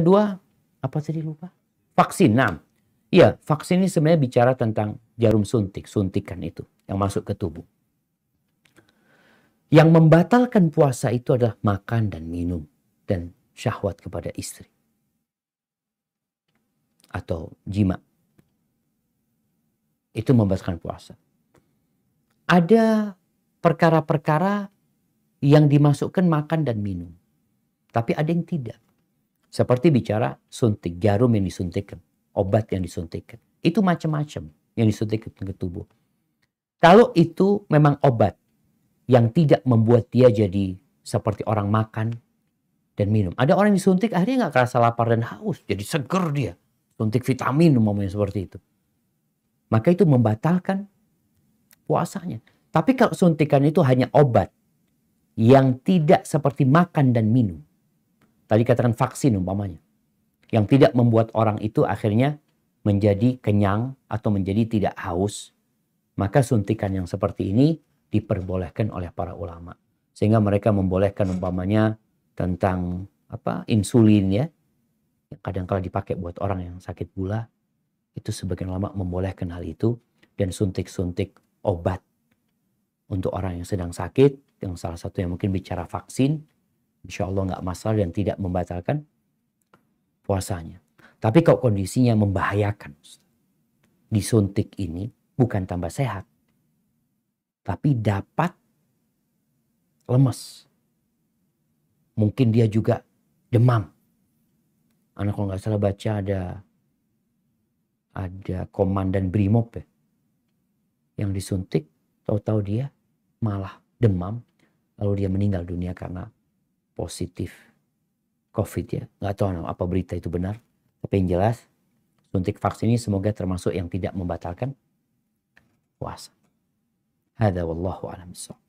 Kedua, apa tadi lupa? Vaksin. enam. iya, vaksin ini sebenarnya bicara tentang jarum suntik, suntikan itu yang masuk ke tubuh. Yang membatalkan puasa itu adalah makan dan minum dan syahwat kepada istri atau jima. Itu membatalkan puasa. Ada perkara-perkara yang dimasukkan makan dan minum. Tapi ada yang tidak. Seperti bicara suntik, jarum yang disuntikkan, obat yang disuntikkan. Itu macam-macam yang disuntikkan ke tubuh. Kalau itu memang obat yang tidak membuat dia jadi seperti orang makan dan minum. Ada orang yang disuntik akhirnya nggak kerasa lapar dan haus. Jadi seger dia. Suntik vitamin umumnya seperti itu. Maka itu membatalkan puasanya. Tapi kalau suntikan itu hanya obat yang tidak seperti makan dan minum Tadi katakan vaksin umpamanya. Yang tidak membuat orang itu akhirnya menjadi kenyang atau menjadi tidak haus. Maka suntikan yang seperti ini diperbolehkan oleh para ulama. Sehingga mereka membolehkan umpamanya tentang apa insulin ya. Kadang kala dipakai buat orang yang sakit gula. Itu sebagian ulama membolehkan hal itu. Dan suntik-suntik obat untuk orang yang sedang sakit. Yang salah satu yang mungkin bicara vaksin Insya Allah nggak masalah dan tidak membatalkan puasanya. Tapi kalau kondisinya membahayakan, disuntik ini bukan tambah sehat, tapi dapat lemes. Mungkin dia juga demam. Anak kalau nggak salah baca ada ada komandan brimob ya, yang disuntik, tahu-tahu dia malah demam, lalu dia meninggal dunia karena positif COVID ya. Nggak tahu apa berita itu benar. Tapi yang jelas suntik vaksin ini semoga termasuk yang tidak membatalkan puasa. Hada wallahu alam